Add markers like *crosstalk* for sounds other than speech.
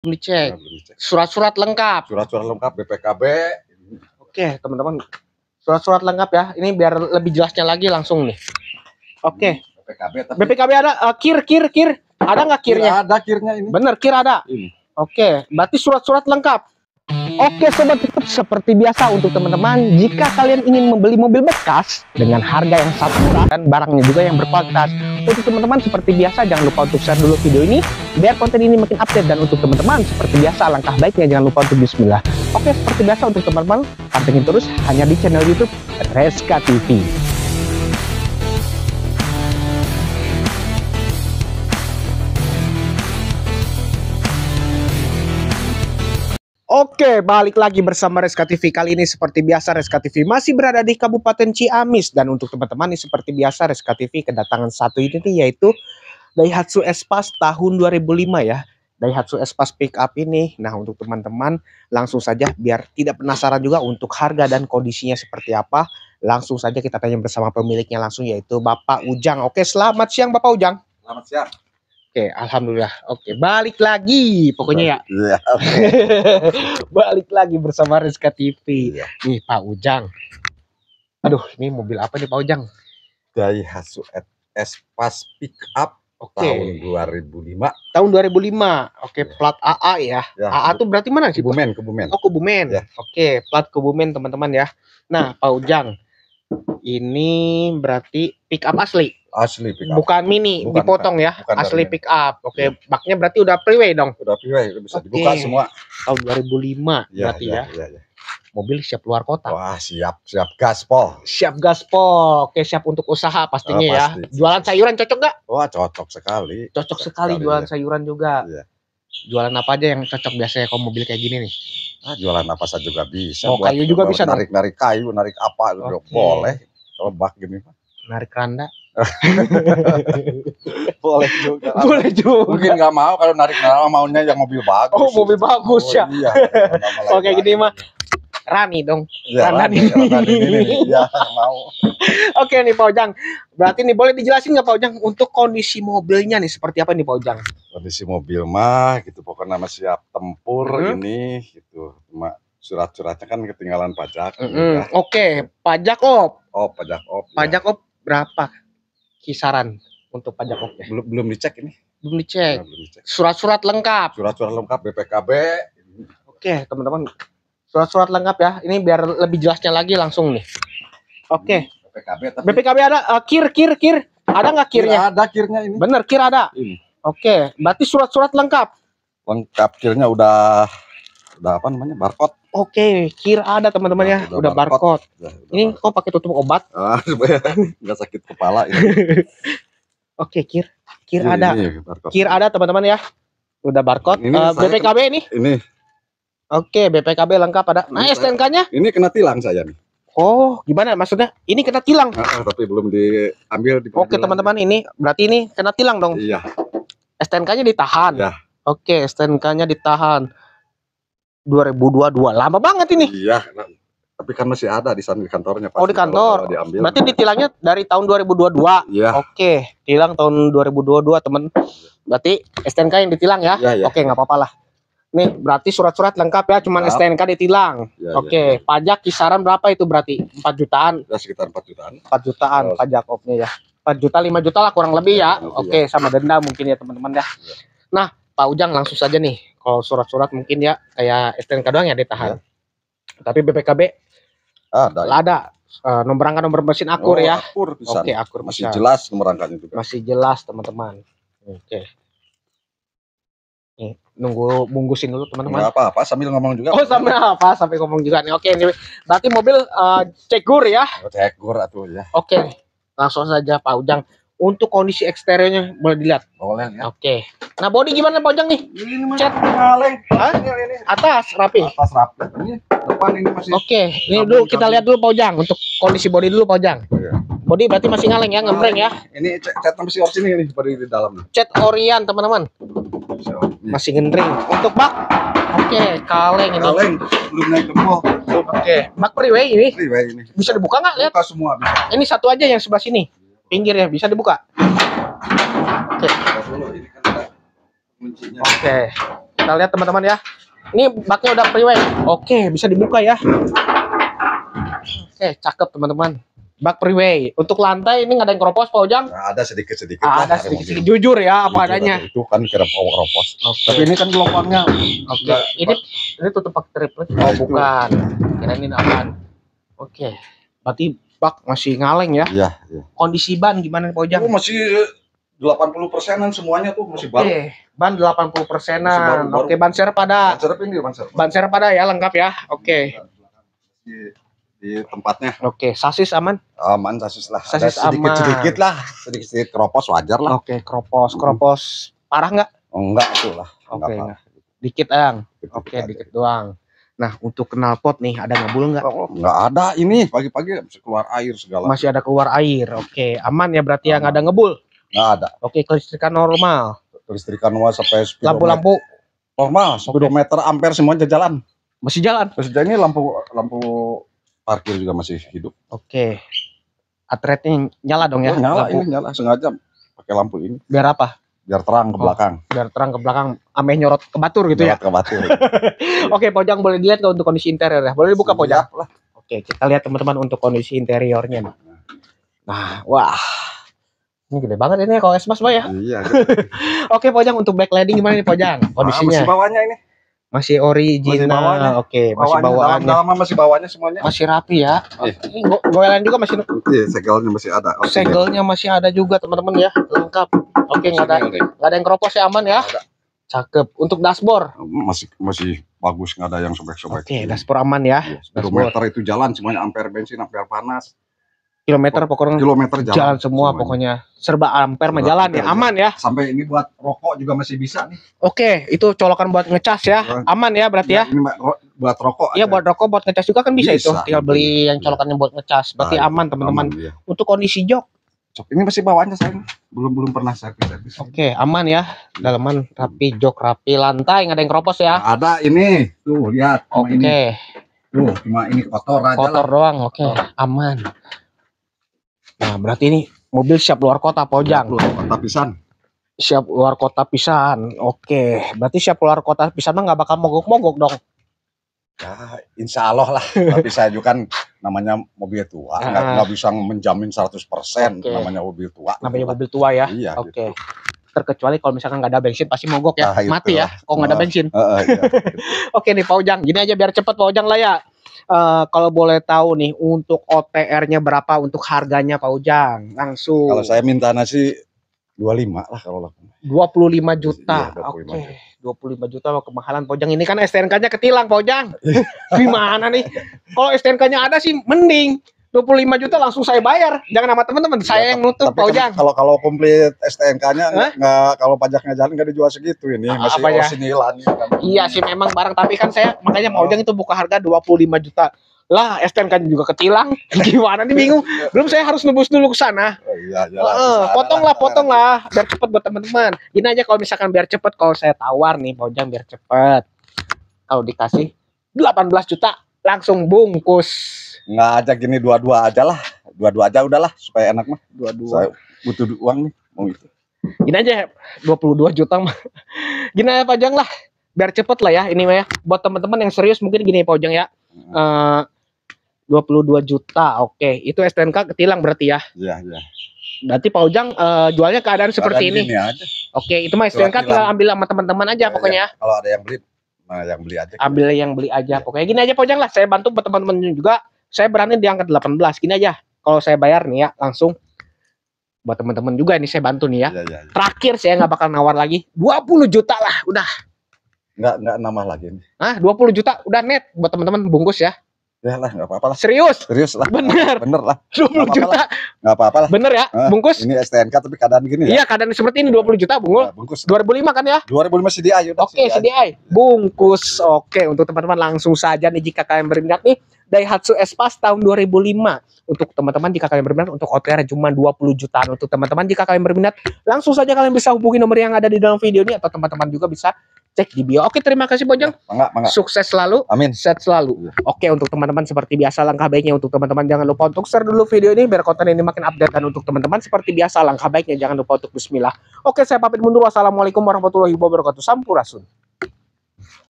belum dicek. Surat-surat lengkap. Surat-surat lengkap BPKB. Oke, teman-teman. Surat-surat lengkap ya. Ini biar lebih jelasnya lagi langsung nih. Oke. BPKB hmm, tapi... BPKB ada uh, kir kir kir. Ada nggak kirnya? Kira ada kirnya ini. Bener, kir ada. Ini. Oke, berarti surat-surat lengkap. Oke sobat tetap seperti biasa untuk teman-teman jika kalian ingin membeli mobil bekas dengan harga yang sangat murah dan barangnya juga yang berkualitas untuk teman-teman seperti biasa jangan lupa untuk share dulu video ini biar konten ini makin update dan untuk teman-teman seperti biasa langkah baiknya jangan lupa untuk bismillah. Oke seperti biasa untuk teman-teman pantengin terus hanya di channel YouTube Reska TV. Oke, balik lagi bersama Reska TV. Kali ini seperti biasa Reska TV masih berada di Kabupaten Ciamis dan untuk teman-teman ini seperti biasa Reska TV kedatangan satu ini nih yaitu Daihatsu Espas tahun 2005 ya. Daihatsu Espas pick up ini. Nah, untuk teman-teman langsung saja biar tidak penasaran juga untuk harga dan kondisinya seperti apa, langsung saja kita tanya bersama pemiliknya langsung yaitu Bapak Ujang. Oke, selamat siang Bapak Ujang. Selamat siang. Oke, alhamdulillah. Oke, balik lagi pokoknya ya. balik *laughs* lagi bersama Rizka TV. Iya. Nih Pak Ujang. Aduh, ini mobil apa nih Pak Ujang? Daihatsu Espas Pick Up Oke. Okay. Tahun 2005. Tahun 2005. Oke, okay, iya. yeah. plat AA ya. ya. AA ya. tuh berarti mana sih? Kebumen, Kebumen. Oh, Kebumen. Yeah. Oke, okay, plat Kebumen teman-teman ya. Nah, Pak Ujang, ini berarti pick up asli. Asli pick up. Bukan mini, bukan, dipotong bukan, ya. Bukan asli ya. pick up. Oke, okay. Hmm. baknya berarti udah freeway dong. Udah freeway, bisa okay. dibuka semua. Tahun 2005 yeah, berarti iya, ya. ya. Yeah, yeah. Mobil siap luar kota. Wah, siap, siap gaspol. Siap gaspol. Oke, siap untuk usaha pastinya uh, pasti. ya. Jualan sayuran cocok gak? Wah, cocok sekali. Cocok, sekali, sekali jualan ya. sayuran juga. Yeah jualan apa aja yang cocok biasanya kalau mobil kayak gini nih? Ah, jualan apa saja juga bisa. Oh, kayu juga bisa narik, narik kayu, narik apa gitu okay. juga boleh. Lebak gini, Pak. Narik randa. *laughs* boleh juga. *laughs* Boleh juga. Mungkin nggak mau kalau narik narik maunya yang mobil bagus. Oh, mobil bagus oh, ya. Iya. *laughs* Oke, gini mah Rani dong. Ya, Rani, Rani, *laughs* ya mau. Oke nih Pak Ujang, berarti nih boleh dijelasin nggak Pak Ujang untuk kondisi mobilnya nih seperti apa nih Pak Ujang? Kondisi mobil mah gitu pokoknya masih siap tempur hmm. ini gitu cuma surat-suratnya kan ketinggalan pajak. -hmm. Gitu. Ya. Oke, pajak op. Oh, pajak op. Ya. Pajak op berapa kisaran untuk pajak opnya? Belum belum dicek ini. Belum dicek. surat ya, Surat-surat lengkap. Surat-surat lengkap BPKB. Oke, teman-teman Surat-surat lengkap ya. Ini biar lebih jelasnya lagi langsung nih. Oke. Okay. BPKB tapi... BPKB ada uh, kir kir kir. Ada nggak kirnya? Kir ada kirnya ini. Bener kir ada. Oke, okay. berarti surat-surat lengkap. Lengkap kirnya udah udah apa namanya? barcode. Oke, okay. kir ada teman-teman nah, ya. Udah, barcode. barcode. Udah, udah ini barcode. kok pakai tutup obat? Ah, *laughs* nggak sakit kepala ini. *laughs* Oke, okay, kir. Kir ini, iya, ada. Ini, iya, iya, kir ada teman-teman ya. Udah barcode. Ini uh, eh, BPKB ini. Ini Oke, BPKB lengkap ada. Nah, STNK-nya? Ini kena tilang saya nih. Oh, gimana maksudnya? Ini kena tilang. Ah, ah tapi belum diambil di Oke, teman-teman, ini berarti ini kena tilang dong. Iya. STNK-nya ditahan. Iya. Oke, STNK-nya ditahan. 2022. Lama banget ini. Iya. Nah, tapi kan masih ada di sana di kantornya Pak. Oh, di kantor. Kalau, kalau Berarti ditilangnya dari tahun 2022. Iya. Oke, tilang tahun 2022, teman. Berarti STNK yang ditilang ya? Iya, iya. Oke, nggak apa apalah Nih, berarti surat-surat lengkap ya, cuman Lep. STNK ditilang. Ya, Oke, okay. ya, ya. pajak kisaran berapa itu berarti? 4 jutaan. Ya, sekitar 4 jutaan. 4 jutaan oh. pajak oke ya. 4 juta 5 juta lah kurang lebih ya. ya. Oke, okay, ya. sama denda mungkin ya teman-teman ya. ya. Nah, Pak Ujang langsung saja nih. Kalau surat-surat mungkin ya kayak STNK doang ya ditahan. Iya. Ya. Tapi BPKB ada. Ada uh, eh, nomor angka nomor mesin akur oh, ya. Akur Oke, okay, akur Masih bisa. jelas nomor rangkanya juga. Masih jelas teman-teman. Oke. Okay nunggu bungkusin dulu teman-teman. apa-apa sambil ngomong juga. Oh, sambil apa? sambil ngomong juga nih. Oke, ini berarti mobil uh, eh, cekur ya. Oh, cekur atau ya. Oke. Langsung saja Pak Ujang untuk kondisi eksteriornya boleh dilihat. Boleh ya. Oke. Nah, body gimana Pak Ujang nih? Ini Cat Hah? Atas rapi. Atas rapi. Ini depan ini masih Oke, ini dulu kita lihat dulu Pak Ujang untuk kondisi body dulu Pak Ujang. Oh, iya. Bodi berarti masih ngaleng ya, ngempreng ya. Nah, ini cat masih opsi nih, body di dalam. Cat Orion teman-teman. Iya. Masih ngendring. Untuk bak, oke, kaleng ini. Kaleng, belum naik gembok. Oke, bak freeway ini. Freeway ini. Bisa dibuka nggak? Lihat. Buka semua. Bisa. Ini satu aja yang sebelah sini, Pinggir ya bisa dibuka. Oke. Okay. Kan oke, kita lihat teman-teman ya. Ini baknya udah freeway. Oke, bisa dibuka ya. Oke, cakep teman-teman. Bak Priway. Untuk lantai ini nggak ada yang keropos, Pak Ujang? Nah, ada sedikit-sedikit. Ah, ada sedikit-sedikit. Jujur ya, apa Jujur adanya. Itu kan keropos. Okay. Tapi ini kan gelombangnya. Oke. Okay. Ini ini tutup pakai triplek. Nah, oh, bukan. Kira ini apa? Oke. Okay. Berarti bak masih ngaleng ya? Iya. Ya. Kondisi ban gimana Pak Ujang? Oh, masih 80 persenan semuanya tuh masih baru. Oke, ban 80 persenan. Oke, ban serep ada. Ban serep ini ban serep. Ban serep ada ya, lengkap ya. Oke. Okay. Iya, iya di tempatnya. Oke, sasis aman? Aman sasis lah. Sasis Ada sedikit, aman. Sedikit lah, sedikit sedikit kropos wajar lah. Oke, okay, keropos kropos hmm. parah nggak? Enggak tuh lah. Oke. Okay. Nah. Dikit ang. Oke, okay, dikit doang. Nah, untuk kenal pot nih ada ngebul nggak? Oh, nggak ada. Ini pagi-pagi masih keluar air segala. Masih ada keluar air. Oke, aman ya berarti ya? aman. yang ada ngebul? Nggak ada. Oke, okay, kelistrikan normal. Kelistrikan normal sampai lampu-lampu normal, speedometer ampere semuanya jalan. Masih jalan. jalan ini lampu lampu parkir juga masih hidup. Oke. Atretnya nyala dong ya? Oh, nyala lampu. ini iya, nyala sengaja pakai lampu ini. Biar apa? Biar terang ke oh, belakang. Biar terang ke belakang. Ameh nyorot ke batur gitu nyorot ya? ke batur. *laughs* Oke, Pojang boleh dilihat untuk kondisi interior ya? Boleh dibuka Pojang? Oke, Oke, kita lihat teman-teman untuk kondisi interiornya nih. Nah, wah. Ini gede banget ini ya kalau Esmas, Pak ya. Iya. *laughs* Oke, Pojang untuk backlighting gimana nih, Pojang? Ah, Kondisinya. Nah, bawahnya ini masih original. Masih okay. Oke, masih bawahnya. bawaan. Dalam, dalam masih bawaannya semuanya. Masih rapi ya. Ini iya. gue juga masih. Iya, segelnya masih ada. Okay. Segelnya masih ada juga, teman-teman ya. Lengkap. Oke, nggak ada nggak ada yang keropos ya, aman ya. Cakep. Untuk dashboard masih masih bagus nggak ada yang sobek-sobek. Oke, okay, dashboard aman ya. Iya, Spirometer itu jalan semuanya ampere bensin, ampere panas kilometer oh, pokoknya kilometer jalan, jalan semua, semuanya. pokoknya serba amper menjalan ya aman ya sampai ini buat rokok juga masih bisa nih oke itu colokan buat ngecas ya iya. aman ya berarti ya, ya. ini buat rokok ya ada. buat rokok buat ngecas juga kan bisa, bisa itu tinggal beli iya. yang colokannya buat ngecas berarti nah, aman teman-teman ya. untuk kondisi jok ini masih bawaannya saya belum belum pernah saya oke aman ya dalaman rapi jok rapi lantai nggak ada yang keropos ya nah, ada ini tuh lihat oke okay. tuh cuma ini kotor aja kotor lah. doang oke okay. aman Nah, berarti ini mobil siap luar kota Pojang. luar kota pisan. Siap luar kota pisan. Oke, berarti siap luar kota pisan mah nggak bakal mogok-mogok dong. Ya, insya Allah lah. Tapi saya juga kan namanya mobil tua, ah. nggak nah. bisa menjamin 100% okay. namanya mobil tua. Namanya mobil tua ya. Iya. Gitu. Oke. Okay. Terkecuali kalau misalkan nggak ada bensin pasti mogok ya, nah, mati ya. Kalau nggak ada ah. bensin. Uh, uh, iya, Oke *laughs* Oke nih Pak Ujang, gini aja biar cepet Pak Ujang lah ya uh, kalau boleh tahu nih untuk OTR-nya berapa untuk harganya Pak Ujang langsung. Kalau saya minta nasi 25 lah kalau lah. 25 juta. Ya, Oke. Okay. 25 juta mau kemahalan Pak Ujang. Ini kan STNK-nya ketilang Pak Ujang. Iya. *laughs* Gimana nih? Kalau STNK-nya ada sih mending. 25 juta langsung saya bayar. Jangan sama teman-teman, saya iya, yang nutup Pak kan Ujang. Kalau kalau komplit STNK-nya enggak kalau pajaknya jalan enggak dijual segitu ini, ah, masih ya? sinilan kan. Iya sih memang barang tapi kan saya makanya Pak Ujang itu buka harga 25 juta. Lah, STNK juga ketilang. *laughs* Gimana nih bingung. Iya. Belum saya harus nebus dulu ke sana. Oh, iya, jalan, iya potonglah, potonglah, lah, potonglah lah biar cepet buat teman-teman. Gini aja kalau misalkan biar cepet kalau saya tawar nih Pak Ujang biar cepet. Kalau dikasih 18 juta langsung bungkus nggak ajak gini dua-dua aja lah dua-dua aja udahlah supaya enak mah dua-dua saya butuh uang nih mau itu gini aja 22 juta mah *laughs* gini aja pajang lah biar cepet lah ya ini mah ya buat teman-teman yang serius mungkin gini pajang ya hmm. eh, dua uh, 22 juta oke okay. itu STNK ketilang berarti ya iya iya Berarti Pak Ujang uh, eh, jualnya keadaan seperti keadaan ini. Oke, itu mah STNK tinggal ambil sama teman-teman aja ya, pokoknya. Iya. Ya. Kalau ada yang beli, nah yang beli aja. Ambil yang beli aja. Ya. Pokoknya gini aja Pak Ujang lah, saya bantu buat teman-teman juga saya berani di angka 18 gini aja kalau saya bayar nih ya langsung buat teman-teman juga ini saya bantu nih ya. Ya, ya, ya. Terakhir saya nggak bakal nawar lagi 20 juta lah udah. Nggak nggak nama lagi. nih. Ah 20 juta udah net buat teman-teman bungkus ya ya lah, gak apa-apa lah. Serius? Serius lah. Bener. Bener lah. 20 *laughs* gak juta. gak apa-apa lah. Bener ya, bungkus. Ini STNK tapi keadaan gini ya. Iya, keadaan seperti ini 20 juta, bungkus. Nah, bungkus. 2005 kan ya? 2005 CDI. Yaudah, Oke, CDI. CDI. Bungkus. Oke, untuk teman-teman langsung saja nih jika kalian berminat nih. Daihatsu Espas tahun 2005 untuk teman-teman jika kalian berminat untuk OTR cuma 20 jutaan untuk teman-teman jika kalian berminat langsung saja kalian bisa hubungi nomor yang ada di dalam video ini atau teman-teman juga bisa cek di bio. Oke, terima kasih Bojang. Mangga, mangga. Sukses selalu. Amin. Set selalu. Oke, untuk teman-teman seperti biasa langkah baiknya untuk teman-teman jangan lupa untuk share dulu video ini biar konten ini makin update dan untuk teman-teman seperti biasa langkah baiknya jangan lupa untuk bismillah. Oke, saya pamit mundur. Wassalamualaikum warahmatullahi wabarakatuh. Sampurasun.